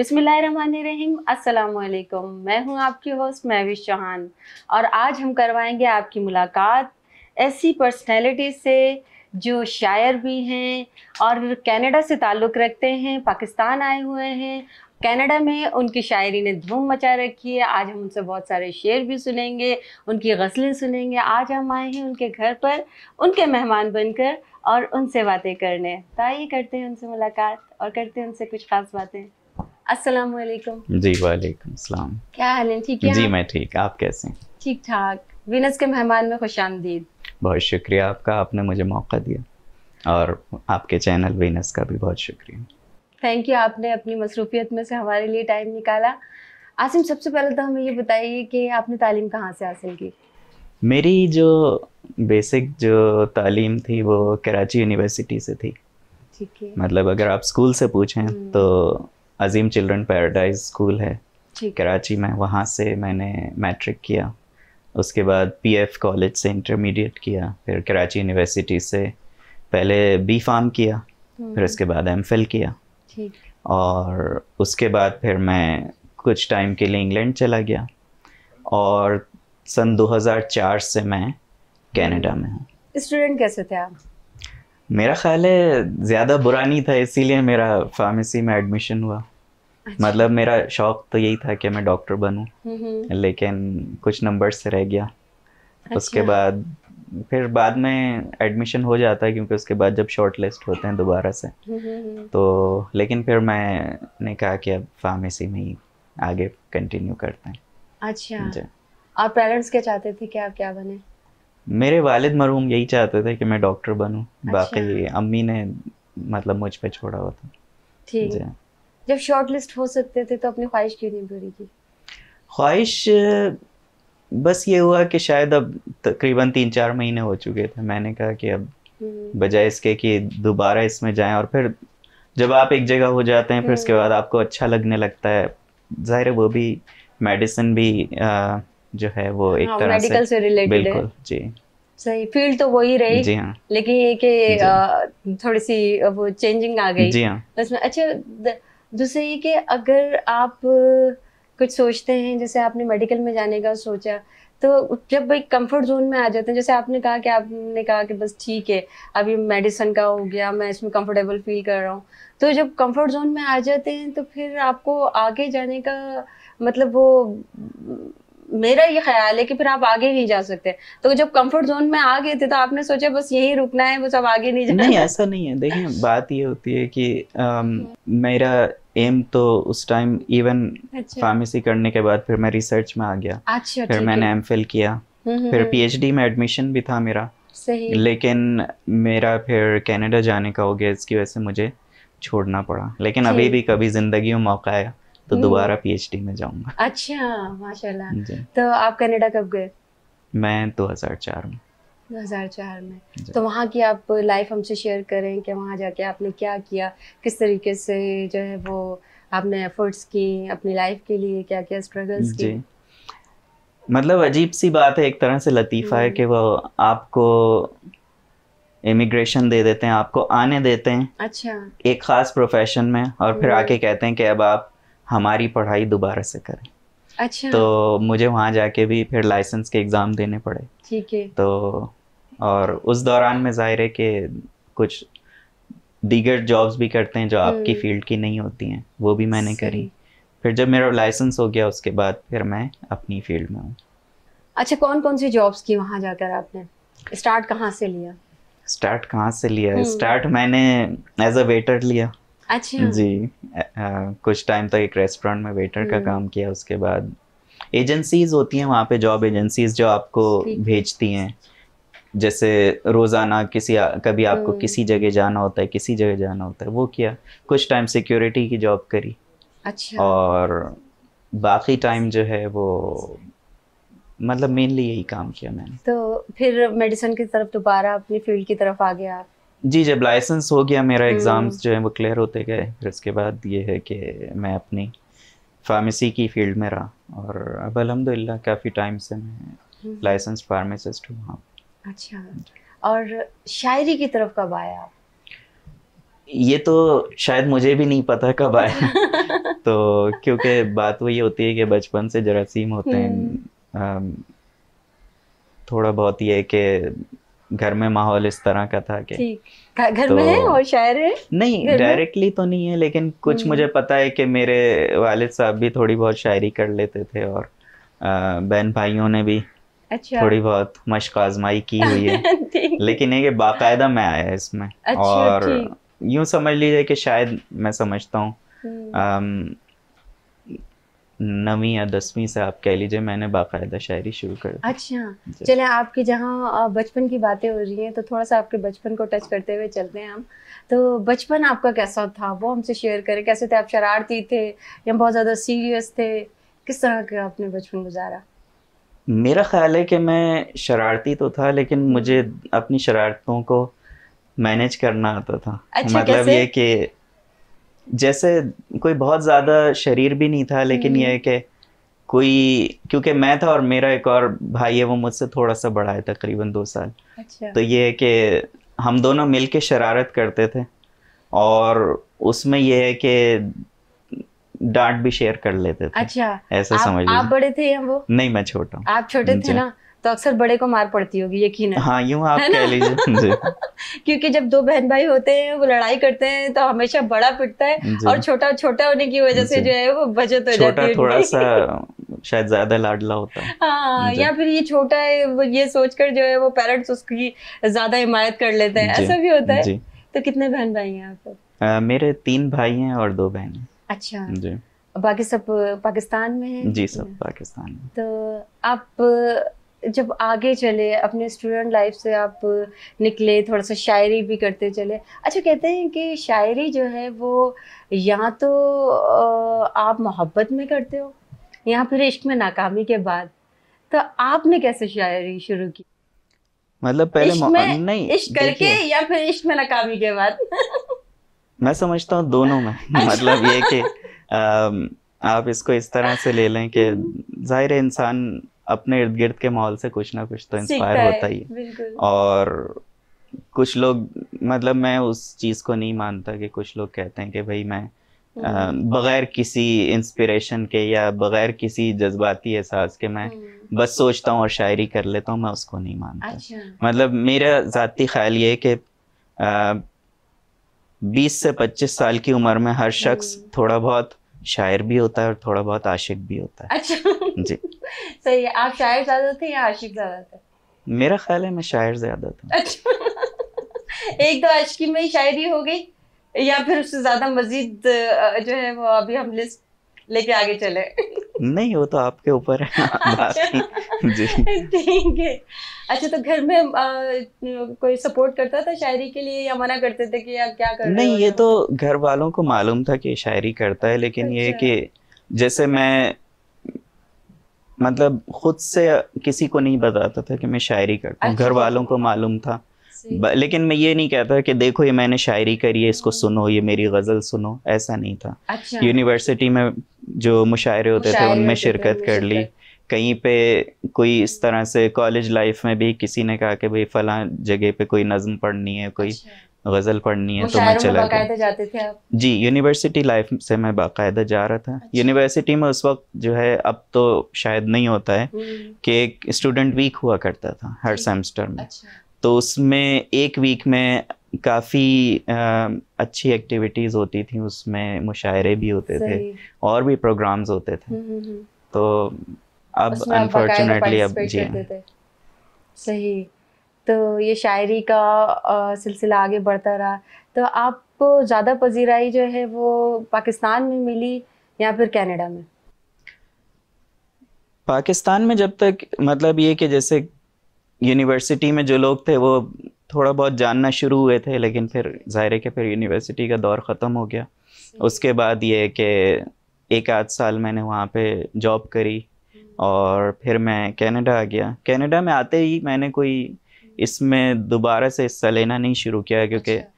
अस्सलाम असलकुम मैं हूं आपकी होस्ट महविश चौहान और आज हम करवाएंगे आपकी मुलाकात ऐसी पर्सनैलिटी से जो शायर भी हैं और कनाडा से ताल्लुक़ रखते हैं पाकिस्तान आए हुए हैं कनाडा में उनकी शायरी ने धूम मचा रखी है आज हम उनसे बहुत सारे शेर भी सुनेंगे उनकी गज़लें सुनेंगे आज हम आए हैं उनके घर पर उनके मेहमान बनकर और उनसे बातें करने तो आइए करते हैं उनसे मुलाकात और करते हैं उनसे कुछ ख़ास बातें अस्सलाम वालेकुम जी वालेकुम सलाम क्या हाल है ठीक है जी मैं ठीक आप कैसे ठीक ठाक विनस के मेहमान में खुश आमदीद बहुत शुक्रिया आपका आपने मुझे मौका दिया और आपके चैनल वीनस का भी बहुत शुक्रिया थैंक यू आपने अपनी मसरूफियत में से हमारे लिए टाइम निकाला आसिम सबसे पहले तो हमें ये बताइए कि आपने तालीम कहाँ से हासिल की मेरी जो बेसिक जो तालीम थी वो कराची यूनिवर्सिटी से थी ठीक है मतलब अगर आप स्कूल से पूछें हम्म। तो अजीम चिल्ड्रन पैराडाइज स्कूल है कराची में वहाँ से मैंने मैट्रिक किया उसके बाद पीएफ कॉलेज से इंटरमीडिएट किया फिर कराची यूनिवर्सिटी से पहले बी फार्म किया फिर हम्म। उसके बाद एम फिल किया और उसके बाद फिर मैं कुछ टाइम के लिए इंग्लैंड चला गया और सन 2004 से मैं कनाडा में हूँ स्टूडेंट कैसे थे आप मेरा ख्याल है ज़्यादा बुरा नहीं था इसीलिए मेरा फार्मेसी में एडमिशन हुआ अच्छा। मतलब मेरा शौक तो यही था कि मैं डॉक्टर बनूं हम्म, हम्म। लेकिन कुछ नंबर से रह गया अच्छा। उसके बाद फिर बाद में एडमिशन हो जाता है क्योंकि उसके बाद जब शॉर्ट लिस्ट होते हैं दोबारा से हम्म, तो लेकिन फिर मैंने कहा कि अब फार्मेसी में ही आगे कंटिन्यू करते हैं अच्छा आप पेरेंट्स क्या चाहते थे कि आप क्या बने मेरे वालिद मरहूम यही चाहते थे कि मैं डॉक्टर बनूं अच्छा। बाकी अम्मी ने मतलब मुझ पे छोड़ा हुआ था ठीक जब शॉर्ट लिस्ट हो सकते थे तो अपनी ख्वाहिश क्यों नहीं पूरी की ख्वाहिश बस ये हुआ कि शायद अब तकरीबन तीन चार महीने हो चुके थे मैंने कहा कि अब हम्म। बजाय इसके कि दोबारा इसमें जाएं और फिर जब आप एक जगह हो जाते हैं फिर उसके हम्म। बाद आपको अच्छा लगने लगता है ज़ाहिर वो भी मेडिसिन भी आ, जो है वो एक हाँ, तरह मेडिकल से रिलेटेड बिल्कुल है। जी सही फील्ड तो वही रही जी हाँ लेकिन ये कि थोड़ी सी वो चेंजिंग आ गई जी हाँ उसमें अच्छा दूसरे ये कि अगर आप कुछ सोचते हैं जैसे आपने मेडिकल में जाने का सोचा तो जब भाई कंफर्ट जोन में आ जाते हैं जैसे आपने कहा कि आपने कहा कि बस ठीक है अभी मेडिसिन का हो गया मैं इसमें कंफर्टेबल फील कर रहा हूँ तो जब कंफर्ट जोन में आ जाते हैं तो फिर आपको आगे जाने का मतलब वो मेरा ये ख्याल है कि फिर आप आगे नहीं जा सकते तो जब कंफर्ट जोन में आ गए थे तो आपने सोचा बस यही रुकना है बस अब आगे नहीं जाना नहीं ऐसा नहीं है देखिए बात ये होती है कि आम, मेरा एम तो उस टाइम इवन अच्छा। फार्मेसी करने के बाद फिर मैं रिसर्च में आ गया अच्छा, फिर मैंने एम किया हम्म, हम्म, फिर पीएचडी हम्म। में एडमिशन भी था मेरा सही लेकिन मेरा फिर कनाडा जाने का हो गया इसकी वजह से मुझे छोड़ना पड़ा लेकिन अभी भी कभी जिंदगी में मौका आया तो हम्म। दोबारा पीएचडी में जाऊंगा अच्छा माशाल्लाह तो आप कनाडा कब गए मैं 2004 में 2004 में तो वहाँ की आप लाइफ हमसे शेयर करें कि वहाँ जाके आपने क्या किया किस तरीके से जो है वो आपने एफर्ट्स की अपनी लाइफ के लिए क्या क्या स्ट्रगल्स की मतलब अजीब सी बात है एक तरह से लतीफ़ा है हम्म। कि वो आपको इमिग्रेशन दे देते हैं आपको आने देते हैं अच्छा एक ख़ास प्रोफेशन में और फिर हम्म। आके कहते हैं कि अब आप हमारी पढ़ाई दोबारा से करें अच्छा तो मुझे वहाँ जाके भी फिर लाइसेंस के एग्ज़ाम देने पड़े ठीक है तो और उस दौरान में जाहिर है कि कुछ दीगर जॉब्स भी करते हैं जो आपकी फील्ड हम्म। की नहीं होती हैं वो भी मैंने करी फिर जब मेरा लाइसेंस हो गया उसके बाद फिर मैं अपनी फील्ड में हूँ अच्छा कौन कौन सी जॉब्स की वहाँ जाकर आपने स्टार्ट कहाँ से लिया स्टार्ट कहाँ से लिया स्टार्ट हम्म। मैंने एज अ वेटर लिया अच्छा जी आ, कुछ टाइम तक एक रेस्टोरेंट में वेटर का हम्म। काम किया उसके बाद एजेंसीज होती हैं वहाँ पे जॉब एजेंसीज जो आपको भेजती हैं जैसे रोज़ाना किसी कभी आपको हम्म। किसी जगह जाना होता है किसी जगह जाना होता है वो किया कुछ टाइम सिक्योरिटी की जॉब करी अच्छा और बाकी टाइम जो है वो मतलब मेनली यही काम किया मैंने तो फिर मेडिसिन की तरफ दोबारा अपनी फील्ड की तरफ आ गया आप जी जब लाइसेंस हो गया मेरा एग्ज़ाम्स हम्म। जो है वो क्लियर होते गए फिर उसके बाद ये है कि मैं अपनी फार्मेसी की फील्ड में रहा और अब अलहमदिल्ला काफ़ी टाइम से मैं लाइसेंस फार्मेसिस्ट हम्म। हूँ हाँ अच्छा और शायरी की तरफ कब आया आप ये तो शायद मुझे भी नहीं पता कब आया तो क्योंकि बात वही होती है कि बचपन से जरासीम होते हैं हम्म। थोड़ा बहुत ये है कि घर में माहौल इस तरह का था कि घर तो, में है और शायर है नहीं डायरेक्टली तो नहीं है लेकिन कुछ हम्म। मुझे पता है कि मेरे वालिद साहब भी थोड़ी बहुत शायरी कर लेते थे और बहन भाइयों ने भी अच्छा। थोड़ी बहुत मशक आजमाई की हुई है लेकिन ये बाकायदा मैं आया इसमें अच्छा, और यूं समझ लीजिए कि शायद मैं समझता हूँ हम्म। नवी या दसवीं से आप कह लीजिए मैंने बाकायदा शायरी शुरू कर अच्छा चले आपके जहाँ बचपन की बातें हो रही हैं तो थोड़ा सा आपके बचपन को टच करते हुए चलते हैं हम तो बचपन आपका कैसा था वो हमसे शेयर करें कैसे थे आप शरारती थे या बहुत ज़्यादा सीरियस थे किस तरह का आपने बचपन गुजारा मेरा ख्याल है कि मैं शरारती तो था लेकिन मुझे अपनी शरारतों को मैनेज करना आता था अच्छा, मतलब ये कि जैसे कोई बहुत ज़्यादा शरीर भी नहीं था लेकिन हम्म। यह कि कोई क्योंकि मैं था और मेरा एक और भाई है वो मुझसे थोड़ा सा बड़ा है तकरीबन दो साल अच्छा। तो ये है कि हम दोनों मिल के शरारत करते थे और उसमें यह है कि डांट भी शेयर कर लेते थे अच्छा ऐसा समझ आप बड़े थे वो नहीं मैं छोटा आप छोटे थे ना तो अक्सर बड़े को मार पड़ती होगी यकीन है हाँ यूं आप कह लीजिए क्योंकि जब दो बहन भाई होते हैं वो लड़ाई करते हैं तो हमेशा बड़ा पिटता है और छोटा छोटा होने की वजह से जो है वो बचत हो जाती है थोड़ा सा शायद ज्यादा लाडला होता है हाँ या फिर ये छोटा है वो ये सोचकर जो है वो पेरेंट्स उसकी ज्यादा हिमायत कर लेते हैं ऐसा भी होता है तो कितने बहन भाई हैं आप मेरे तीन भाई हैं और दो बहन हैं अच्छा जी बाकी सब पाकिस्तान में हैं जी सब पाकिस्तान में तो आप जब आगे चले अपने स्टूडेंट लाइफ से आप निकले थोड़ा सा शायरी भी करते चले अच्छा कहते हैं कि शायरी जो है वो या तो आप मोहब्बत में करते हो या फिर इश्क में नाकामी के बाद तो आपने कैसे शायरी शुरू की मतलब पहले में, नहीं इश्क करके या फिर इश्क में नाकामी के बाद मैं समझता हूँ दोनों में अच्छा। मतलब ये कि आप इसको इस तरह से ले लें कि जाहिर इंसान अपने इर्द गिर्द के माहौल से कुछ ना कुछ तो इंस्पायर होता ही है और कुछ लोग मतलब मैं उस चीज़ को नहीं मानता कि कुछ लोग कहते हैं कि भाई मैं हम्म। बगैर किसी इंस्पिरेशन के या बगैर किसी जज्बाती एहसास के मैं हम्म। बस सोचता हूँ और शायरी कर लेता हूँ मैं उसको नहीं मानता अच्छा। मतलब मेरा ज़ाती ख्याल ये है कि बीस से पच्चीस साल की उम्र में हर शख्स हम्म। थोड़ा बहुत शायर भी होता है और थोड़ा बहुत आशिक भी होता है अच्छा जी सही है आप शायर ज्यादा थे या आशिक ज्यादा थे मेरा ख्याल है मैं शायर ज्यादा था अच्छा एक दो आशिकी में शायरी हो गई या फिर उससे ज्यादा मजीद जो है वो अभी हम लिस्ट लेके आगे चले नहीं वो तो आपके ऊपर है अच्छा। ठीक है अच्छा तो घर में आ, कोई सपोर्ट करता था शायरी के लिए या मना करते थे कि या क्या कर नहीं ये तो घर वालों को मालूम था कि शायरी करता है लेकिन अच्छा। ये कि जैसे मैं मतलब खुद से किसी को नहीं बताता था कि मैं शायरी करता हूँ अच्छा। घर वालों को मालूम था लेकिन मैं ये नहीं कहता कि देखो ये मैंने शायरी करी है इसको सुनो ये मेरी गज़ल सुनो ऐसा नहीं था अच्छा। यूनिवर्सिटी में जो मुशायरे होते मुशायरे थे उनमें शिरकत कर ली कहीं पे कोई इस तरह से कॉलेज लाइफ में भी किसी ने कहा कि भाई फला जगह पे कोई नज्म पढ़नी है कोई अच्छा। गज़ल पढ़नी है तो मैं चला गया जाते थे आप? जी यूनिवर्सिटी लाइफ से मैं बाकायदा जा रहा था अच्छा। यूनिवर्सिटी में उस वक्त जो है अब तो शायद नहीं होता है हम्म। कि एक स्टूडेंट वीक हुआ करता था हर सेमेस्टर में अच्छा। तो उसमें एक वीक में काफ़ी अच्छी एक्टिविटीज़ होती थी उसमें मुशायरे भी होते थे और भी प्रोग्राम्स होते थे हम्म, हम्म, हम्म। तो अब अनफॉर्चुनेटली अब जी सही तो ये शायरी का सिलसिला आगे बढ़ता रहा तो आपको ज़्यादा पजीराई जो है वो पाकिस्तान में मिली या फिर कनाडा में पाकिस्तान में जब तक मतलब ये कि जैसे यूनिवर्सिटी में जो लोग थे वो थोड़ा बहुत जानना शुरू हुए थे लेकिन फिर ज़ाहिर है कि फिर यूनिवर्सिटी का दौर ख़त्म हो गया हम्म। उसके बाद ये कि एक आध साल मैंने वहाँ पे जॉब करी हम्म। और फिर मैं कनाडा आ गया कनाडा में आते ही मैंने कोई इसमें दोबारा से हिस्सा लेना नहीं शुरू किया क्योंकि अच्छा।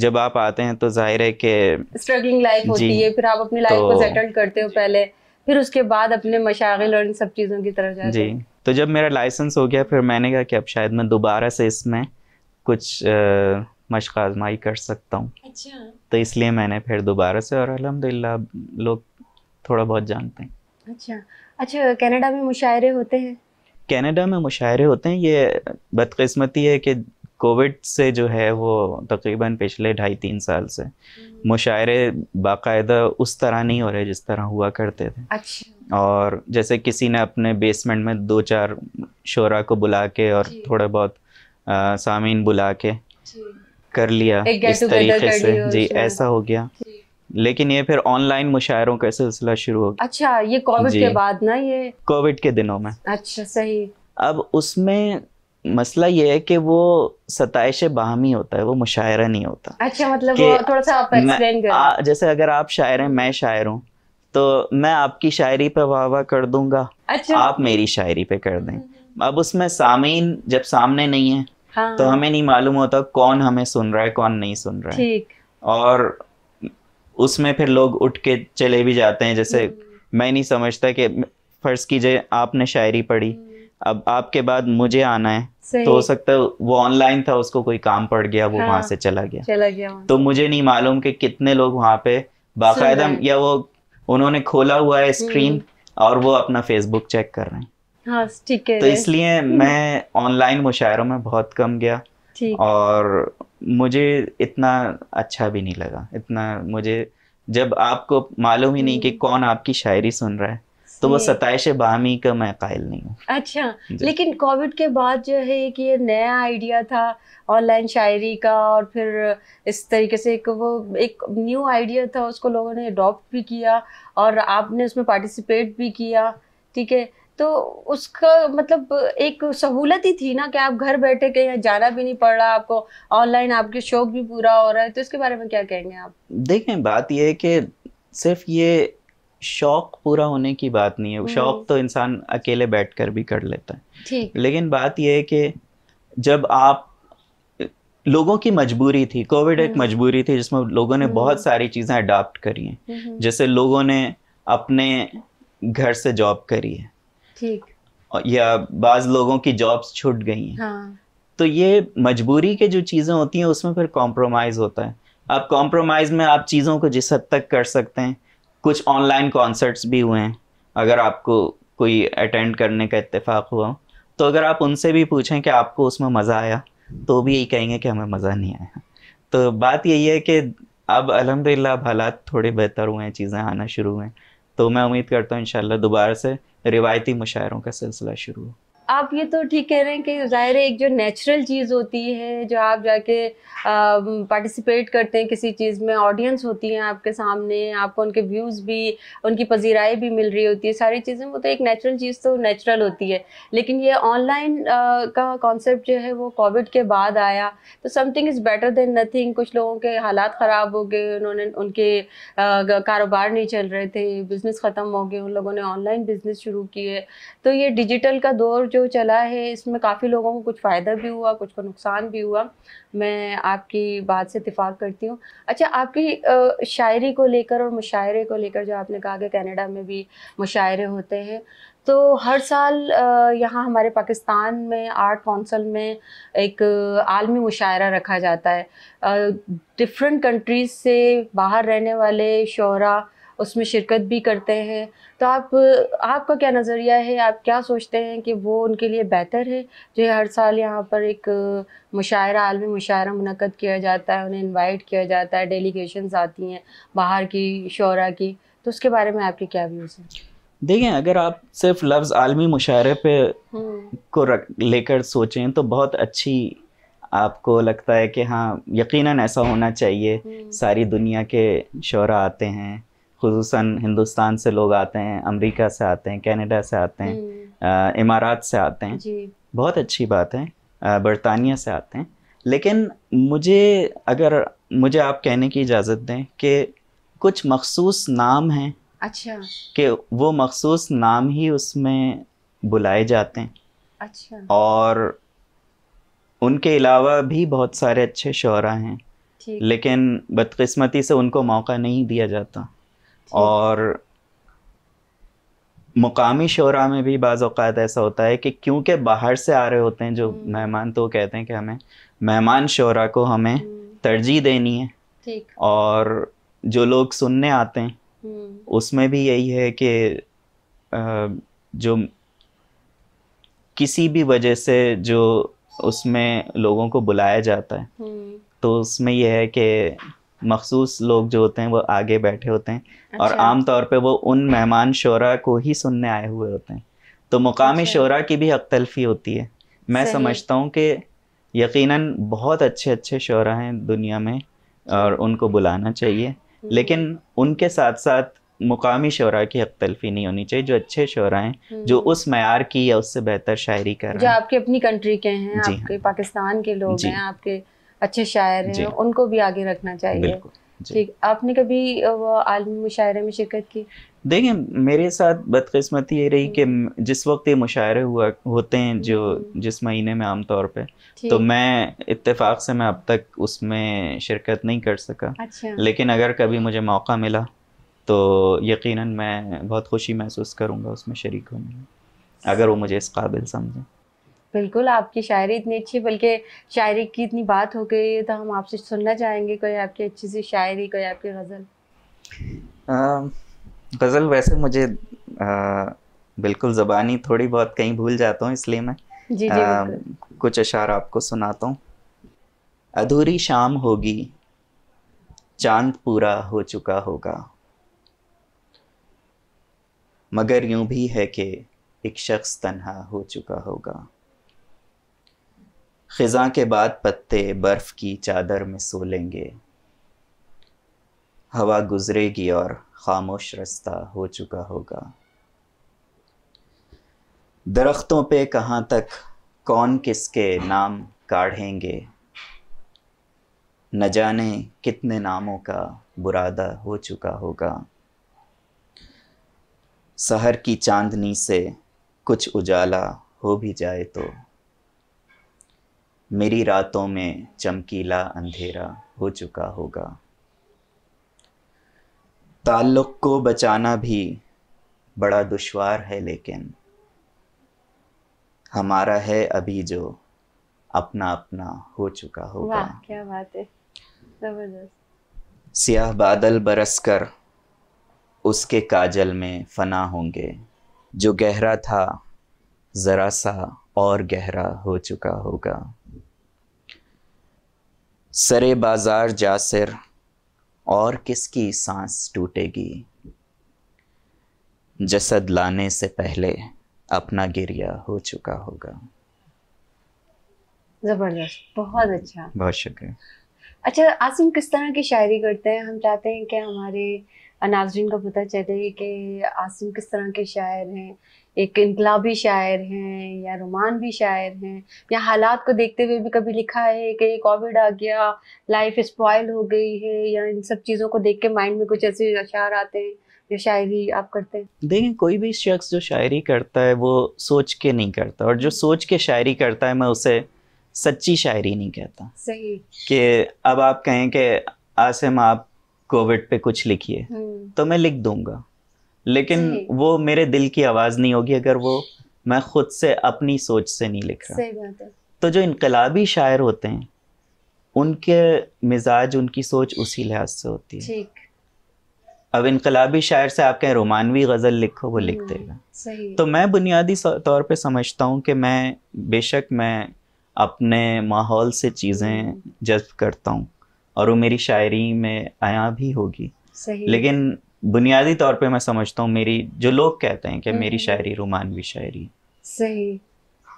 जब आप आते हैं तो जाहिर है कि स्ट्रगलिंग लाइफ होती है फिर आप अपनी लाइफ तो, को सेटल करते हो पहले फिर उसके बाद अपने मशागिल और इन सब चीज़ों की तरफ जाते जी तो जब मेरा लाइसेंस हो गया फिर मैंने कहा कि अब शायद मैं दोबारा से इसमें कुछ मशक़ आजमाई कर सकता हूँ अच्छा तो इसलिए मैंने फिर दोबारा से और अलहमदिल्ला लोग थोड़ा बहुत जानते हैं अच्छा अच्छा कनाडा में मुशायरे होते हैं कनाडा में मुशायरे होते हैं ये बदकस्मती है कि कोविड से जो है वो तकरीबन पिछले ढाई तीन साल से हम्म। मुशायरे बाकायदा उस तरह नहीं हो रहे जिस तरह हुआ करते थे अच्छा। और जैसे किसी ने अपने बेसमेंट में दो चार शोरा को बुला के और थोड़ा बहुत सामीन बुला के कर लिया इस तरीके से जी ऐसा हो गया लेकिन ये फिर ऑनलाइन मुशायरों का सिलसिला शुरू हो गया अच्छा ये कोविड के बाद ना ये कोविड के दिनों में अच्छा सही अब उसमें मसला ये है कि वो सताइश बाहमी होता है वो मुशायरा नहीं होता अच्छा मतलब वो थोड़ा सा आप एक्सप्लेन करें जैसे अगर आप शायर हैं मैं शायर हूँ तो मैं आपकी शायरी पे वाह वाह कर दूंगा अच्छा आप मेरी शायरी पे कर दें अब उसमें सामीन जब सामने नहीं है हाँ। तो हमें नहीं मालूम होता कौन हमें सुन रहा है कौन नहीं सुन रहा है और उसमें फिर लोग उठ के चले भी जाते हैं जैसे हम्म। मैं नहीं समझता कि फर्ज कीजिए आपने शायरी पढ़ी अब आपके बाद मुझे आना है तो हो सकता है वो ऑनलाइन था उसको कोई काम पड़ गया वो हाँ, वहां से चला गया चला गया तो मुझे नहीं मालूम कि कितने लोग वहां पे बाकायदा या वो उन्होंने खोला हुआ है स्क्रीन हम्म। और वो अपना फेसबुक चेक कर रहे हैं हाँ, ठीक है तो इसलिए हम्म। मैं ऑनलाइन मुशायरों में बहुत कम गया और मुझे इतना अच्छा भी नहीं लगा इतना मुझे जब आपको मालूम ही नहीं कि हम्म। कौन आपकी शायरी सुन रहा है तो वो सताइश बामी का मैं कायल नहीं हूँ अच्छा लेकिन कोविड के बाद जो है कि ये नया आइडिया था ऑनलाइन शायरी का और फिर इस तरीके से एक वो एक न्यू आइडिया था उसको लोगों ने अडॉप्ट भी किया और आपने उसमें पार्टिसिपेट भी किया ठीक है तो उसका मतलब एक सहूलत ही थी ना कि आप घर बैठे कहीं जाना भी नहीं पड़ रहा आपको ऑनलाइन आपके शौक भी पूरा हो रहा है तो इसके बारे में क्या कहेंगे आप देखें बात यह है कि सिर्फ ये शौक पूरा होने की बात नहीं है शौक हम्म। तो इंसान अकेले बैठकर भी कर लेता है लेकिन बात यह है कि जब आप लोगों की मजबूरी थी कोविड एक हम्म। मजबूरी थी जिसमें लोगों ने बहुत हम्म। सारी चीज़ें अडॉप्ट करी हैं जैसे लोगों ने अपने घर से जॉब करी है ठीक या बाज लोगों की जॉब्स छूट गई हैं हाँ। तो ये मजबूरी के जो चीज़ें होती हैं उसमें फिर कॉम्प्रोमाइज़ होता है आप कॉम्प्रोमाइज़ में आप चीज़ों को जिस हद तक कर सकते हैं कुछ ऑनलाइन कॉन्सर्ट्स भी हुए हैं अगर आपको कोई अटेंड करने का इतफाक़ हुआ तो अगर आप उनसे भी पूछें कि आपको उसमें मज़ा आया तो भी यही कहेंगे कि हमें मज़ा नहीं आया तो बात यही है कि अब अलहमदिल्ला अब हालात थोड़े बेहतर हुए हैं चीज़ें आना शुरू हुए हैं तो मैं उम्मीद करता हूँ इन दोबारा से रिवायती मुशायरों का सिलसिला शुरू हो आप ये तो ठीक कह रहे हैं कि ज़ाहिर है एक जो नेचुरल चीज़ होती है जो आप जाके पार्टिसिपेट करते हैं किसी चीज़ में ऑडियंस होती है आपके सामने आपको उनके व्यूज़ भी उनकी पजीराई भी मिल रही होती है सारी चीज़ें वो तो एक नेचुरल चीज़ तो नेचुरल होती है लेकिन ये ऑनलाइन का कॉन्सेप्ट जो है वो कोविड के बाद आया तो something is better than nothing कुछ लोगों के हालात ख़राब हो गए उन्होंने उनके कारोबार नहीं चल रहे थे बिज़नेस ख़त्म हो गए उन लोगों ने ऑनलाइन बिज़नेस शुरू किए तो ये डिजिटल का दौर जो जो चला है इसमें काफ़ी लोगों को कुछ फ़ायदा भी हुआ कुछ को नुकसान भी हुआ मैं आपकी बात से इतफाक़ करती हूँ अच्छा आपकी शायरी को लेकर और मुशायरे को लेकर जो आपने कहा कि कनाडा में भी मुशायरे होते हैं तो हर साल यहाँ हमारे पाकिस्तान में आर्ट कौंसल में एक आलमी मुशायरा रखा जाता है डिफरेंट कंट्रीज़ से बाहर रहने वाले शहरा उसमें शिरकत भी करते हैं तो आप आपका क्या नज़रिया है आप क्या सोचते हैं कि वो उनके लिए बेहतर है जो हर साल यहाँ पर एक मुशायरा आलमी मुशायरा मनक़द किया जाता है उन्हें इनवाइट किया जाता है डेलीगेशन आती हैं बाहर की शुरा की तो उसके बारे में आपके क्या व्यूज़ हैं देखें अगर आप सिर्फ लफ्ज़ आलमी मुशायरे पे हम्म। को लेकर सोचें तो बहुत अच्छी आपको लगता है कि हाँ यकीनन ऐसा होना चाहिए हम्म। सारी दुनिया के शरा आते हैं खूस हिंदुस्तान से लोग आते हैं अमेरिका से आते हैं कनाडा से आते हैं हम्म। इमारात से आते हैं बहुत अच्छी बात है बरतानिया से आते हैं लेकिन मुझे अगर मुझे आप कहने की इजाज़त दें कि कुछ मखसूस नाम हैं अच्छा कि वो मखसूस नाम ही उसमें बुलाए जाते हैं अच्छा और उनके अलावा भी बहुत सारे अच्छे शहरा हैं लेकिन बदकस्मती से उनको मौका नहीं दिया जाता और मुकामी शोरा में भी बाज़ ऐसा होता है कि क्योंकि बाहर से आ रहे होते हैं जो हम्म। मेहमान तो कहते हैं कि हमें मेहमान शोरा को हमें हम्म। तरजीह देनी है और जो लोग सुनने आते हैं हम्म। उसमें भी यही है कि जो किसी भी वजह से जो उसमें लोगों को बुलाया जाता है तो उसमें यह है कि मखसूस लोग जो होते हैं वो आगे बैठे होते हैं अच्छा। और आम तौर पे वो उन मेहमान शोरा को ही सुनने आए हुए होते हैं तो मुकामी अच्छा। शोरा की भी अख्तलफी होती है मैं समझता हूँ कि यकीनन बहुत अच्छे अच्छे शोरा हैं दुनिया में और उनको बुलाना चाहिए लेकिन उनके साथ साथ मुकामी शरा की अख्तलफी नहीं होनी चाहिए जो अच्छे शोरा हैं जो हम्म। उस मैार की या उससे बेहतर शायरी कर रहे हैं जो आपके अपनी कंट्री के हैं आपके पाकिस्तान के लोग हैं आपके अच्छे शायर हैं उनको भी आगे रखना चाहिए ठीक आपने कभी आलमी मुशायरे में शिरकत की देखिए मेरे साथ बदकिस्मती ये रही कि हम्म। जिस वक्त ये मुशायरे हुआ होते हैं जो हम्म। जिस महीने में आमतौर पे तो मैं इत्तेफाक से मैं अब तक उसमें शिरकत नहीं कर सका अच्छा। लेकिन अगर कभी मुझे मौका मिला तो यकीनन मैं बहुत खुशी महसूस करूँगा उसमें शरीक होने में अगर वो मुझे इस काबिल समझें बिल्कुल आपकी शायरी इतनी अच्छी बल्कि शायरी की इतनी बात हो गई है तो हम आपसे सुनना चाहेंगे कोई आपकी अच्छी सी शायरी कोई आपकी गज़ल गज़ल वैसे मुझे आ, बिल्कुल ज़बानी थोड़ी बहुत कहीं भूल जाता हूँ इसलिए मैं जी, जी, आ, कुछ अशार आपको सुनाता हूँ अधूरी शाम होगी चांद पूरा हो चुका होगा मगर यूं भी है कि एक शख्स तन्हा हो चुका होगा ख़ज़ा के बाद पत्ते बर्फ़ की चादर में सो लेंगे हवा गुजरेगी और खामोश रास्ता हो चुका होगा दरख्तों पे कहाँ तक कौन किसके नाम काढ़ेंगे न जाने कितने नामों का बुरादा हो चुका होगा शहर की चांदनी से कुछ उजाला हो भी जाए तो मेरी रातों में चमकीला अंधेरा हो चुका होगा ताल्लुक को बचाना भी बड़ा दुश्वार है लेकिन हमारा है अभी जो अपना अपना हो चुका होगा क्या बात है जबरदस्त सियाह बादल बरस कर उसके काजल में फना होंगे जो गहरा था ज़रा सा और गहरा हो चुका होगा सरे बाजार जासिर और किसकी सांस टूटेगी जसद लाने से पहले अपना गिरिया हो चुका होगा जबरदस्त बहुत अच्छा बहुत शुक्रिया अच्छा आसिम किस तरह की शायरी करते हैं हम चाहते हैं कि हमारे नाजरीन को पता चले कि आसिम किस तरह के शायर हैं एक इनकलाबी शायर हैं या रोमान भी शायर हैं या हालात को देखते हुए भी कभी लिखा है कि कोविड आ गया लाइफ स्पॉयल हो गई है या इन सब चीज़ों को देख के माइंड में कुछ ऐसे अशार आते हैं जो शायरी आप करते हैं देखें कोई भी शख्स जो शायरी करता है वो सोच के नहीं करता और जो सोच के शायरी करता है मैं उसे सच्ची शायरी नहीं कहता सही कि अब आप कहें कि आसिम आप कोविड पे कुछ लिखिए हम्म। तो मैं लिख दूंगा लेकिन वो मेरे दिल की आवाज़ नहीं होगी अगर वो मैं खुद से अपनी सोच से नहीं लिख रहा तो जो इनकलाबी शायर होते हैं उनके मिजाज उनकी सोच उसी लिहाज से होती है अब इनकलाबी शायर से आप कहें रोमानवी गज़ल लिखो वो लिख हम्म, देगा तो मैं बुनियादी तौर पे समझता हूँ कि मैं बेशक मैं अपने माहौल से चीज़ें हम्म। जज्ब करता हूँ और वो मेरी शायरी में आया भी होगी लेकिन बुनियादी तौर पे मैं समझता हूँ मेरी जो लोग कहते हैं कि मेरी हम्म। शायरी रोमानवी शायरी सही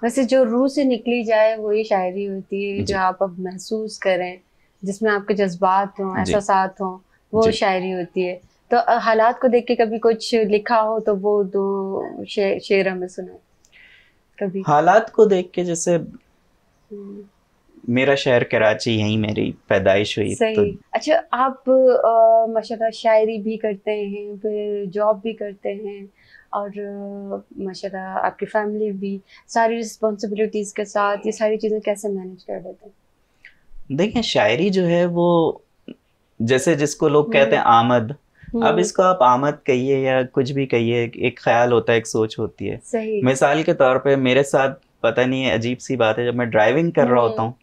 वैसे जो रूह से निकली जाए वही शायरी होती है जो आप अब महसूस करें जिसमें आपके जज्बात हों एहसास हों वो शायरी होती है तो हालात को देख के कभी कुछ लिखा हो तो वो दो शे, शेर हमें सुना कभी हालात को देख के जैसे हम्म। मेरा शहर कराची यहीं मेरी पैदाइश हुई तो सही तो अच्छा आप माशाल्लाह शायरी भी करते हैं फिर जॉब भी करते हैं और माशाल्लाह आपकी फैमिली भी सारी रिस्पॉन्सिबिलिटीज़ के साथ ये सारी चीज़ें कैसे मैनेज कर लेते हैं देखिए शायरी जो है वो जैसे जिसको लोग हम्म। कहते हैं आमद हम्म। अब इसको आप आमद कहिए या कुछ भी कहिए एक ख्याल होता है एक सोच होती है मिसाल के तौर पे मेरे साथ पता नहीं है अजीब सी बात है जब मैं ड्राइविंग कर रहा हम्म। होता हूँ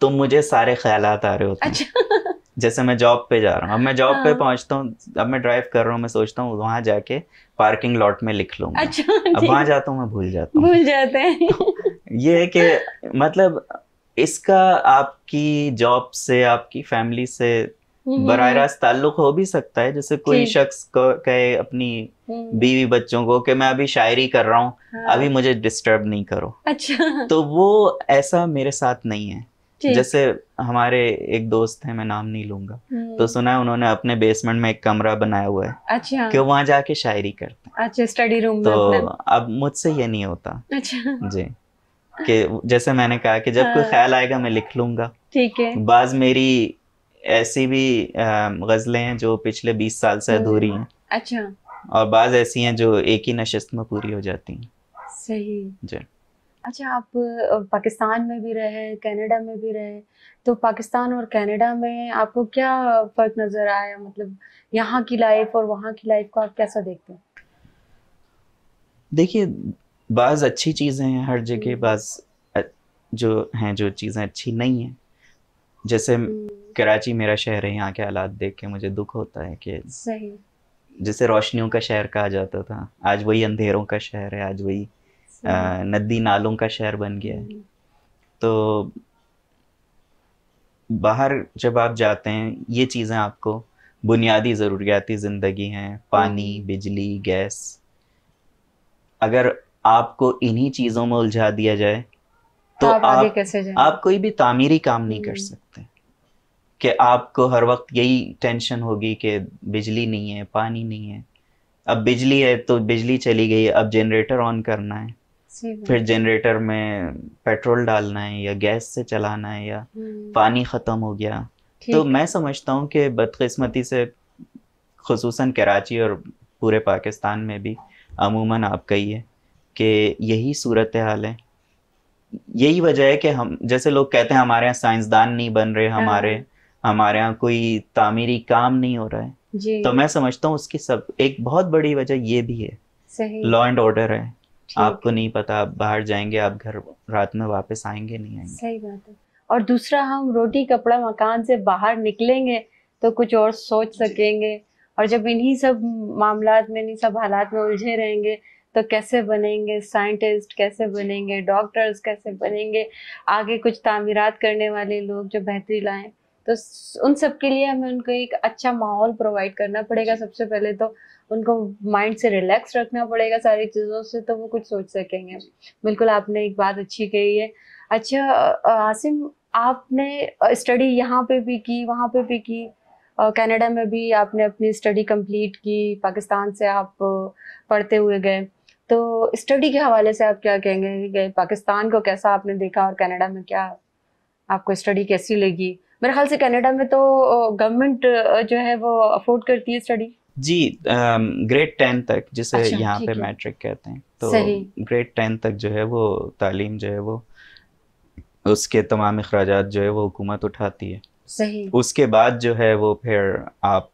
तो मुझे सारे ख्याल आ रहे होते हैं अच्छा जैसे मैं जॉब पे जा रहा हूँ अब मैं जॉब हाँ। पे पहुंचता हूँ अब मैं ड्राइव कर रहा हूँ मैं सोचता हूँ वहां जाके पार्किंग लॉट में लिख लूंगा अच्छा, अब वहां जाता हूँ मैं भूल जाता हूँ भूल जाते हैं ये है कि मतलब इसका आपकी जॉब से आपकी फैमिली से हम्म। बर रास्त ताल्लुक हो भी सकता है जैसे कोई शख्स को कहे अपनी हम्म। बीवी बच्चों को कि मैं अभी शायरी कर रहा हूँ हाँ। अभी मुझे डिस्टर्ब नहीं करो अच्छा तो वो ऐसा मेरे साथ नहीं है जैसे हमारे एक दोस्त हैं मैं नाम नहीं लूंगा तो हम्म। सुना है उन्होंने अपने बेसमेंट में एक कमरा बनाया हुआ है अच्छा क्यों वहाँ जाके शायरी करते हैं अच्छा स्टडी रूम तो अब मुझसे ये नहीं होता अच्छा जी कि जैसे मैंने कहा कि जब कोई हाँ। ख्याल आएगा मैं लिख लूंगा ठीक है बाज मेरी ऐसी भी गजलें हैं जो पिछले बीस साल से हम्म। अधूरी हैं अच्छा और बाज ऐसी हैं जो एक ही नशस्त में पूरी हो जाती हैं सही जी अच्छा आप पाकिस्तान में भी रहे कनाडा में भी रहे तो पाकिस्तान और कनाडा में आपको क्या फ़र्क नज़र आया मतलब यहाँ की लाइफ और वहाँ की लाइफ को आप कैसा देखते हैं देखिए बाज़ अच्छी चीज़ें हैं हर जगह हम्म। बाज़ जो हैं जो चीज़ें अच्छी नहीं हैं जैसे हम्म। कराची मेरा शहर है यहाँ के हालात देख के मुझे दुख होता है कि सही जिसे रोशनियों का शहर कहा जाता था आज वही अंधेरों का शहर है आज वही हम्म। नदी नालों का शहर बन गया है तो बाहर जब आप जाते हैं ये चीज़ें आपको बुनियादी ज़रूरियाती ज़िंदगी हैं पानी हम्म। बिजली गैस अगर आपको इन्हीं चीज़ों में उलझा दिया जाए तो आप, आप कैसे जाएं? आप कोई भी तामीरी काम नहीं कर हम्म। सकते कि आपको हर वक्त यही टेंशन होगी कि बिजली नहीं है पानी नहीं है अब बिजली है तो बिजली चली गई अब जनरेटर ऑन करना है फिर जनरेटर में पेट्रोल डालना है या गैस से चलाना है या हम्म। पानी ख़त्म हो गया तो मैं समझता हूँ कि बदकस्मती से खसूस कराची और पूरे पाकिस्तान में भी अमूमन आप कही है कि यही सूरत हाल है यही वजह है कि हम जैसे लोग कहते हैं हमारे यहाँ साइंसदान नहीं बन रहे हमारे हाँ। हमारे यहाँ कोई तामीरी काम नहीं हो रहा है तो मैं समझता हूँ उसकी सब एक बहुत बड़ी वजह ये भी है लॉ एंड ऑर्डर है आपको नहीं पता आप बाहर जाएंगे आप घर रात में वापस आएंगे नहीं आएंगे सही बात है और दूसरा हम रोटी कपड़ा मकान से बाहर निकलेंगे तो कुछ और सोच सकेंगे और जब इन्हीं सब मामला में इन्हीं सब हालात में उलझे रहेंगे तो कैसे बनेंगे साइंटिस्ट कैसे बनेंगे डॉक्टर्स कैसे बनेंगे आगे कुछ तामीरात करने वाले लोग जो बेहतरी लाए तो उन सब के लिए हमें उनको एक अच्छा माहौल प्रोवाइड करना पड़ेगा सबसे पहले तो उनको माइंड से रिलैक्स रखना पड़ेगा सारी चीज़ों से तो वो कुछ सोच सकेंगे बिल्कुल आपने एक बात अच्छी कही है अच्छा आसिम आपने स्टडी यहाँ पे भी की वहाँ पे भी की कनाडा में भी आपने अपनी स्टडी कंप्लीट की पाकिस्तान से आप पढ़ते हुए गए तो स्टडी के हवाले से आप क्या कहेंगे कि पाकिस्तान को कैसा आपने देखा और कनाडा में क्या आपको स्टडी कैसी लगी मेरे ख्याल से कनाडा में तो गवर्नमेंट जो है वो अफोर्ड करती है स्टडी जी ग्रेड टेन तक जिसे अच्छा, यहाँ पे मैट्रिक कहते हैं तो ग्रेड टेन तक जो है वो तालीम जो है वो उसके तमाम अखराज जो है वो हुकूमत उठाती है सही उसके बाद जो है वो फिर आप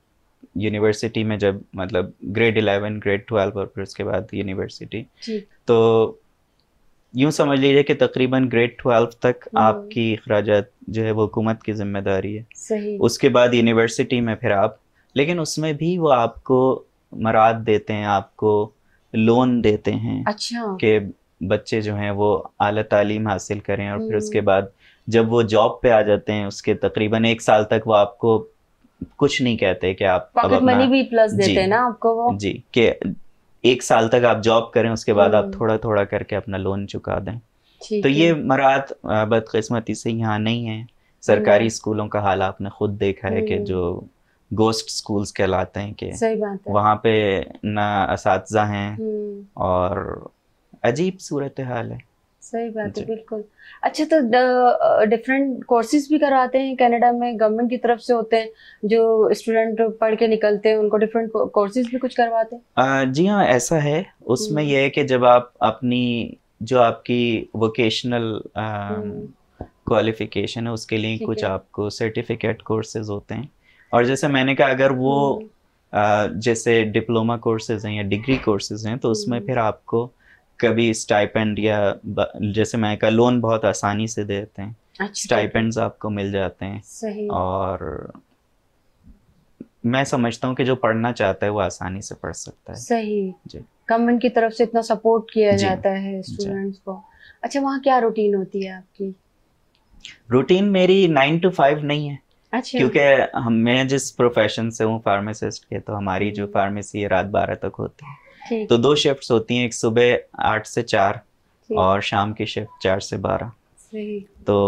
यूनिवर्सिटी में जब मतलब ग्रेड इलेवन ग्रेड ट्वेल्व और फिर उसके बाद यूनिवर्सिटी तो यूं समझ लीजिए कि तकरीबन ग्रेड ट्वेल्व तक हम्म। आपकी अखराज जो है वो हुकूमत की जिम्मेदारी है सही उसके बाद यूनिवर्सिटी में फिर आप लेकिन उसमें भी वो आपको मराद देते हैं आपको लोन देते हैं अच्छा के बच्चे जो हैं वो आला तालीम हासिल करें और फिर उसके हम्म। बाद जब वो जॉब पे आ जाते हैं उसके तकरीबन एक साल तक वो आपको कुछ नहीं कहते कि आप पॉकेट मनी भी प्लस देते हैं ना आपको वो जी के एक साल तक आप जॉब करें उसके बाद आप हम्म। थोड़ा थोड़ा करके अपना लोन चुका दें तो ये मरात बदकिस्मती से यहाँ नहीं है सरकारी स्कूलों का हाल आपने खुद देखा है कि हम्म। जो गोस्ट स्कूल्स कहलाते हैं कि सही बात है वहाँ पे ना असातजा हैं हम्म। और अजीब सूरत हाल है सही बात है बिल्कुल अच्छा तो डिफरेंट कोर्सेज भी कराते हैं कनाडा में गवर्नमेंट की तरफ से होते हैं जो स्टूडेंट पढ़ के निकलते हैं उनको डिफरेंट कोर्सेज भी कुछ करवाते हैं जी हाँ ऐसा है उसमें हम्म। यह है कि जब आप अपनी जो आपकी वोकेशनल क्वालिफिकेशन हम्म। है उसके लिए कुछ आपको सर्टिफिकेट कोर्सेज होते हैं और जैसे मैंने कहा अगर वो आ, हम्म। जैसे डिप्लोमा कोर्सेज हैं या डिग्री कोर्सेज हैं तो उसमें हम्म। फिर आपको कभी स्टाइपेंड या जैसे मैं कहा लोन बहुत आसानी से देते हैं अच्छा। स्टाइपेंड्स आपको मिल जाते हैं और मैं समझता हूँ कि जो पढ़ना चाहता है वो आसानी से पढ़ सकता है सही गवर्नमेंट की तरफ से इतना सपोर्ट किया जाता है स्टूडेंट्स को अच्छा वहाँ क्या रूटीन होती है आपकी रूटीन मेरी नाइन टू फाइव नहीं है अच्छा क्योंकि हम मैं जिस प्रोफेशन से हूँ फार्मासिस्ट के तो हमारी जो फार्मेसी हम्म। है रात बारह तक होती है तो दो शिफ्ट होती हैं एक सुबह आठ से चार और शाम की शिफ्ट चार से बारह तो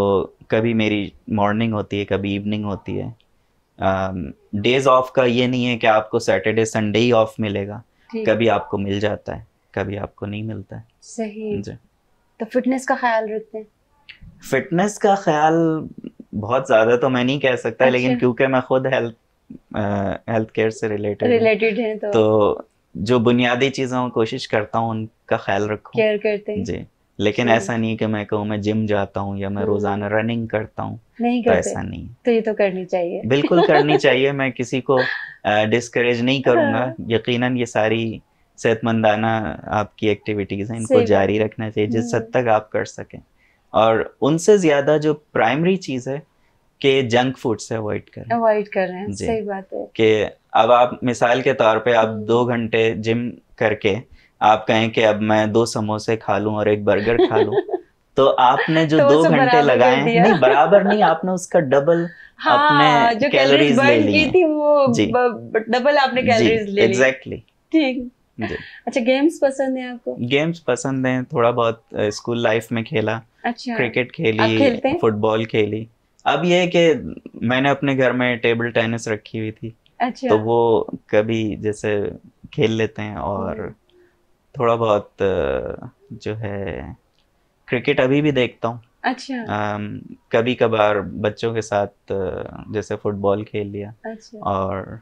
कभी मेरी मॉर्निंग होती है कभी इवनिंग होती है डेज ऑफ का ये नहीं है कि आपको सैटरडे संडे ही ऑफ मिलेगा कभी आपको मिल जाता है कभी आपको नहीं मिलता है सही जी तो फिटनेस का ख्याल रखते हैं फिटनेस का ख्याल बहुत ज्यादा तो मैं नहीं कह सकता अच्छा। लेकिन क्योंकि मैं खुद हेल्थ हेल्थ केयर से रिलेटेड रिलेटेड हैं तो, तो जो बुनियादी चीजों कोशिश करता हूँ उनका ख्याल रखूँ केयर करते हैं जी लेकिन ऐसा नहीं कि मैं कहूँ मैं जिम जाता हूँ या मैं हम्म। रोजाना रनिंग करता हूँ नहीं तो ऐसा नहीं तो ये तो करनी चाहिए बिल्कुल करनी चाहिए मैं किसी को डिस्करेज नहीं करूँगा हाँ। यकीनन ये सारी सेहतमंदाना आपकी एक्टिविटीज हैं इनको जारी रखना चाहिए जिस हद हम्म। तक आप कर सकें और उनसे ज्यादा जो प्राइमरी चीज है कि जंक फूड से अवॉइड करें अवॉइड कर रहे हैं सही बात है कि अब आप मिसाल के तौर पे आप दो घंटे जिम करके आप कहें कि अब मैं दो समोसे खा लूं और एक बर्गर खा लूं तो आपने जो तो दो घंटे लगाए नहीं बराबर नहीं आपने उसका डबल हाँ, अपने जो कैलोरीज ले ली थी वो डबल आपने कैलोरीज ले एग्जैक्टली ठीक अच्छा गेम्स पसंद है आपको गेम्स पसंद है थोड़ा बहुत स्कूल लाइफ में खेला अच्छा क्रिकेट खेली फुटबॉल खेली अब ये है कि मैंने अपने घर में टेबल टेनिस रखी हुई थी अच्छा तो वो कभी जैसे खेल लेते हैं और हम्म। थोड़ा बहुत जो है क्रिकेट अभी भी देखता हूँ अच्छा कभी कभार बच्चों के साथ जैसे फुटबॉल खेल लिया अच्छा और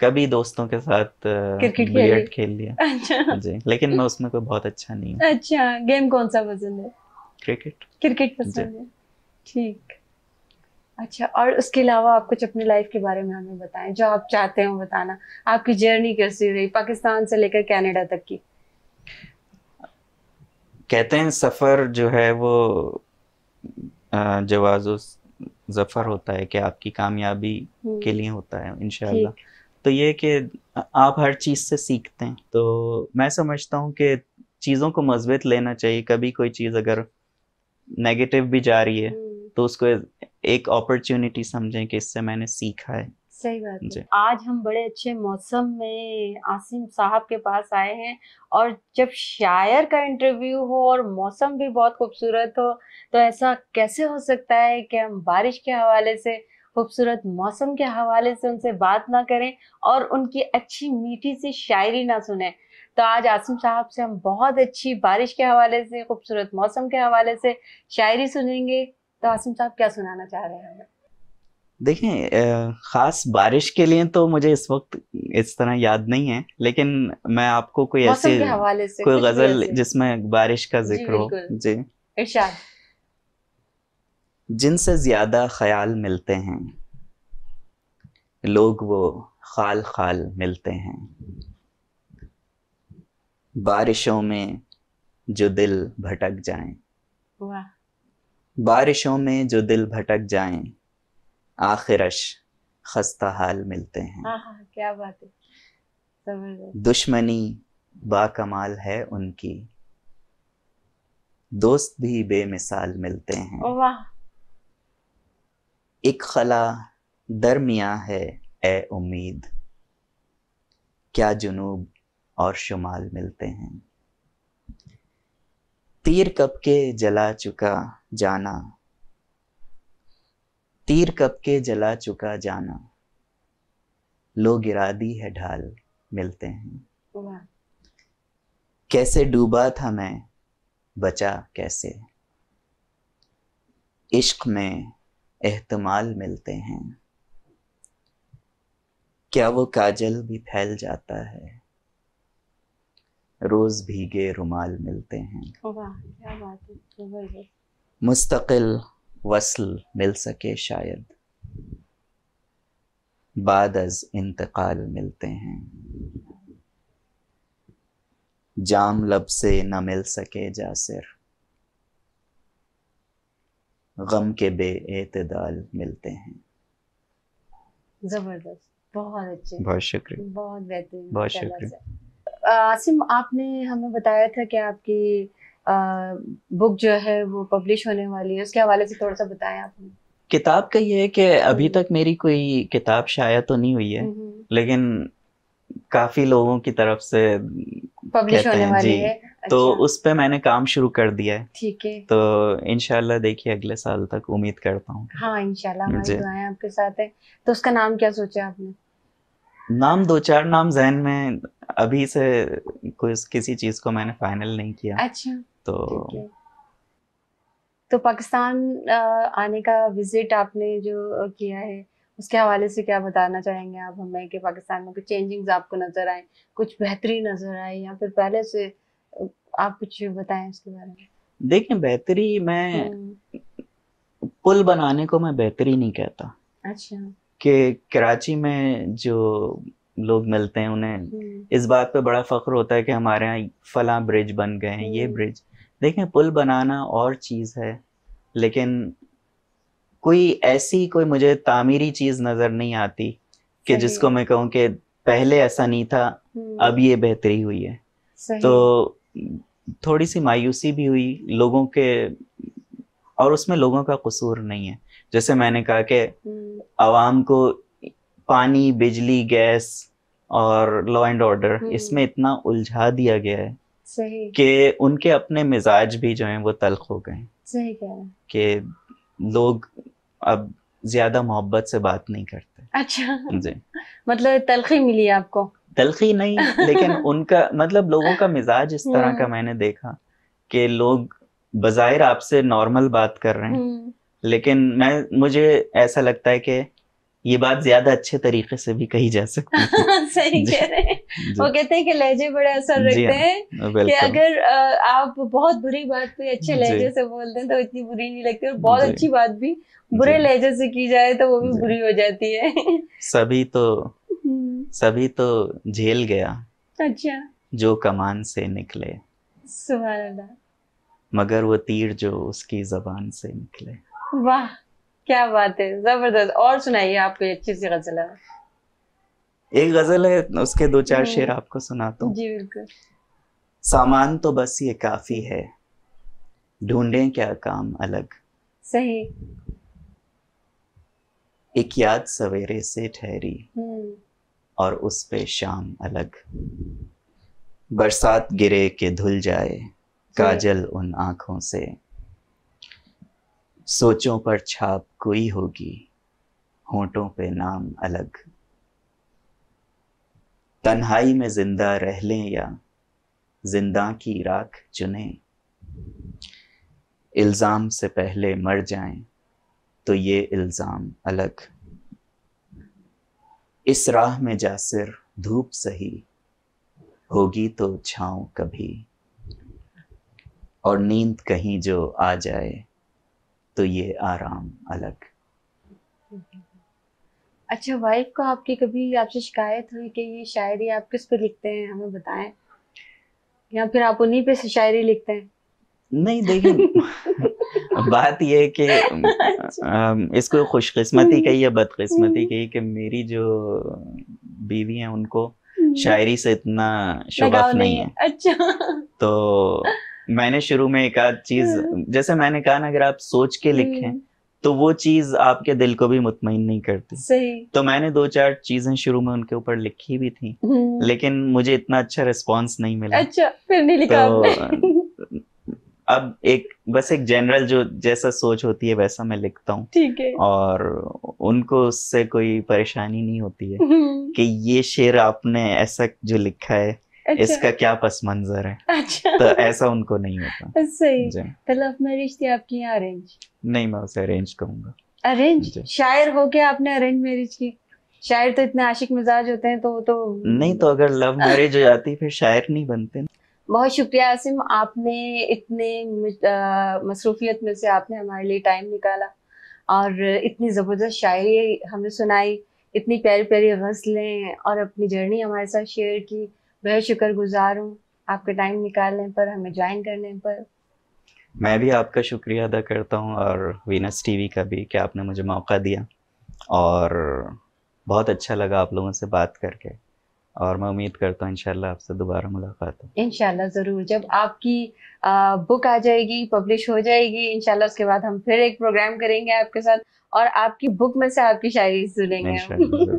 कभी दोस्तों के साथ क्रिकेट खेल, खेल लिया अच्छा जी लेकिन मैं उसमें कोई बहुत अच्छा नहीं हूँ अच्छा गेम कौन सा पसंद है क्रिकेट क्रिकेट पसंद है ठीक अच्छा और उसके अलावा आप कुछ अपनी लाइफ के बारे में हमें बताएं जो आप चाहते हो बताना आपकी जर्नी कैसी रही पाकिस्तान से लेकर कनाडा तक की कहते हैं सफ़र जो है वो जवाज़ो जफ़र होता है कि आपकी कामयाबी हम्म। के लिए होता है इंशाल्लाह तो ये कि आप हर चीज़ से सीखते हैं तो मैं समझता हूँ कि चीज़ों को मजबूत लेना चाहिए कभी कोई चीज़ अगर नेगेटिव भी जा रही है हम्म। तो उसको एक अपॉर्चुनिटी समझें कि इससे मैंने सीखा है सही बात है आज हम बड़े अच्छे मौसम में आसिम साहब के पास आए हैं और जब शायर का इंटरव्यू हो और मौसम भी बहुत खूबसूरत हो तो ऐसा कैसे हो सकता है कि हम बारिश के हवाले से खूबसूरत मौसम के हवाले से उनसे बात ना करें और उनकी अच्छी मीठी सी शायरी ना सुने तो आज आसिम साहब से हम बहुत अच्छी बारिश के हवाले से खूबसूरत मौसम के हवाले से शायरी सुनेंगे तो आसिम साहब क्या सुनाना चाह रहे हैं हमें देखें ख़ास बारिश के लिए तो मुझे इस वक्त इस तरह याद नहीं है लेकिन मैं आपको कोई ऐसी कोई गज़ल जिसमें बारिश का जिक्र हो जी इरशाद जिनसे ज़्यादा ख्याल मिलते हैं लोग वो खाल खाल मिलते हैं बारिशों में जो दिल भटक जाएं बारिशों में जो दिल भटक जाएं आखिरश खस्ता हाल मिलते हैं हाँ हाँ क्या बात है दुश्मनी बाकमाल है उनकी दोस्त भी बेमिसाल मिलते हैं वाह एक खला दरमिया है ए उम्मीद क्या जुनूब और शुमाल मिलते हैं तीर कब के जला चुका जाना तीर कब के जला चुका जाना लोग इरादी है ढाल मिलते हैं कैसे डूबा था मैं बचा कैसे इश्क में एहतमाल मिलते हैं क्या वो काजल भी फैल जाता है रोज भीगे रुमाल मिलते हैं मुस्तकिल वसल मिल सके शायद बाद अज इंतकाल मिलते हैं जाम लब से न मिल सके जासिर गम के बेतदाल मिलते हैं जबरदस्त बहुत अच्छे बहुत शुक्रिया बहुत बेहतरीन बहुत शुक्रिया आसिम आपने हमें बताया था कि आपकी आ, बुक जो है वो पब्लिश होने वाली है उसके हवाले से थोड़ा सा बताया आपने किताब का ये है कि अभी हम्म। तक मेरी कोई किताब शायद तो नहीं हुई है हम्म। लेकिन काफी लोगों की तरफ से पब्लिश होने वाली जी. है तो अच्छा। तो उस पे मैंने काम शुरू कर दिया है ठीक है तो इनशाला देखिए अगले साल तक उम्मीद करता हूँ हाँ इनशाला हमारी दुआएं आपके साथ है तो उसका नाम क्या सोचा आपने नाम दो चार नाम जहन में अभी से कुछ किसी चीज को मैंने फाइनल नहीं किया अच्छा तो तो पाकिस्तान आने का विजिट आपने जो किया है उसके हवाले से क्या बताना चाहेंगे आप हमें कि पाकिस्तान में कुछ चेंजिंग्स आपको नज़र आए कुछ बेहतरी नज़र आए या फिर पहले से आप कुछ बताएं इसके बारे में देखिए बेहतरी मैं हम्म। पुल बनाने को मैं बेहतरी नहीं कहता अच्छा कि कराची में जो लोग मिलते हैं उन्हें हम्म। इस बात पे बड़ा फख्र होता है कि हमारे यहाँ फला ब्रिज बन गए हैं ये हम्म। ब्रिज देखें पुल बनाना और चीज़ है लेकिन कोई ऐसी कोई मुझे तामीरी चीज नजर नहीं आती कि जिसको मैं कहूँ कि पहले ऐसा नहीं था हम्म। अब ये बेहतरी हुई है तो थोड़ी सी मायूसी भी हुई लोगों के और उसमें लोगों का कसूर नहीं है जैसे मैंने कहा कि हम्म। आवाम को पानी बिजली गैस और लॉ एंड ऑर्डर इसमें इतना उलझा दिया गया है कि उनके अपने मिजाज भी जो हैं वो तलख हो गए कि लोग अब ज्यादा मोहब्बत से बात नहीं करते अच्छा जी मतलब तलखी मिली आपको तलखी नहीं लेकिन उनका मतलब लोगों का मिजाज इस तरह का हम्म। मैंने देखा कि लोग बाहिर आपसे नॉर्मल बात कर रहे हैं हम्म। लेकिन मैं मुझे ऐसा लगता है कि ये बात ज्यादा अच्छे तरीके से भी कही जा सकती है सही कह रहे हैं वो कहते हैं कि लहजे बड़े असर रखते हाँ, हैं कि अगर आप बहुत बुरी बात भी अच्छे लहजे से बोल दें तो इतनी बुरी नहीं लगती और बहुत अच्छी बात भी बुरे लहजे से की जाए तो वो भी बुरी हो जाती है सभी तो हम्म। सभी तो झेल गया अच्छा जो कमान से निकले सुबह मगर वो तीर जो उसकी जबान से निकले वाह क्या बात है जबरदस्त और सुनाइए आपको अच्छी सी गजल है एक गजल है उसके दो चार हम्म। शेर आपको सुनाता हूँ जी बिल्कुल सामान तो बस ये काफी है ढूंढे क्या काम अलग सही एक याद सवेरे से ठहरी हम्म। और उस पे शाम अलग बरसात गिरे के धुल जाए काजल उन आंखों से सोचों पर छाप कोई होगी होटों पे नाम अलग तन्हाई में जिंदा रह लें या जिंदा की राख चुने इल्ज़ाम से पहले मर जाएं तो ये इल्ज़ाम अलग इस राह में जा सिर धूप सही होगी तो छाँव कभी और नींद कहीं जो आ जाए तो ये आराम अलग अच्छा वाइफ को आपकी कभी आपसे शिकायत हुई कि ये शायरी आप किस पे लिखते हैं हमें बताएं या फिर आप उन्हीं पे से शायरी लिखते हैं नहीं देखिए बात यह है कि अच्छा। इसको खुशकिस्मती हम्म। कही या बदकिस्मती हम्म। कही कि मेरी जो बीवी है उनको हम्म। शायरी से इतना शगफ नहीं है अच्छा तो मैंने शुरू में एक आध चीज हम्म। जैसे मैंने कहा ना अगर आप सोच के लिखें तो वो चीज आपके दिल को भी मुतमिन नहीं करती सही तो मैंने दो चार चीजें शुरू में उनके ऊपर लिखी भी थी हम्म। लेकिन मुझे इतना अच्छा रिस्पॉन्स नहीं मिला अच्छा फिर नहीं लिखा तो, अब एक बस एक जनरल जो जैसा सोच होती है वैसा मैं लिखता हूँ ठीक है और उनको उससे कोई परेशानी नहीं होती है हम्म। कि ये शेर आपने ऐसा जो लिखा है अच्छा। इसका क्या पस मंजर है अच्छा तो ऐसा उनको नहीं होता सही तो लव मैरिज थी आपकी यहाँ अरेंज नहीं मैं उसे अरेंज कहूंगा अरेंज शायर हो के आपने अरेंज मैरिज की शायर तो इतने आशिक मिजाज होते हैं तो तो नहीं तो अगर लव मैरिज हो जाती फिर शायर नहीं बनते बहुत शुक्रिया आसिम आपने इतने मसरूफियत में से आपने हमारे लिए टाइम निकाला और इतनी ज़बरदस्त शायरी हमें सुनाई इतनी प्यारी प्यारी गज़लें और अपनी जर्नी हमारे साथ शेयर की शुक्र शुक्रगुजार हूँ आपके टाइम निकालने पर हमें ज्वाइन करने पर मैं भी आपका शुक्रिया अदा करता हूँ और वीनस टीवी का भी कि आपने मुझे मौका दिया और बहुत अच्छा लगा आप लोगों से बात करके और मैं उम्मीद करता हूँ इनशाला आपसे दोबारा मुलाकात इनशाला ज़रूर जब आपकी आ, बुक आ जाएगी पब्लिश हो जाएगी इनशाला उसके बाद हम फिर एक प्रोग्राम करेंगे आपके साथ और आपकी बुक में से आपकी शायरी सुनेंगे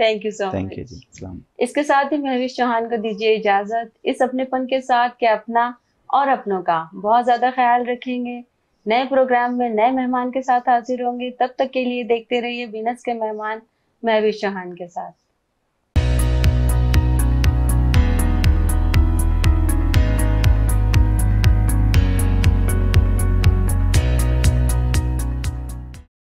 थैंक यू सो मच इसके साथ ही महवेश चौहान को दीजिए इजाज़त इस अपनेपन के साथ के अपना और अपनों का बहुत ज़्यादा ख्याल रखेंगे नए प्रोग्राम में नए मेहमान के साथ हाजिर होंगे तब तक के लिए देखते रहिए बीनस के मेहमान महवेश चौहान के साथ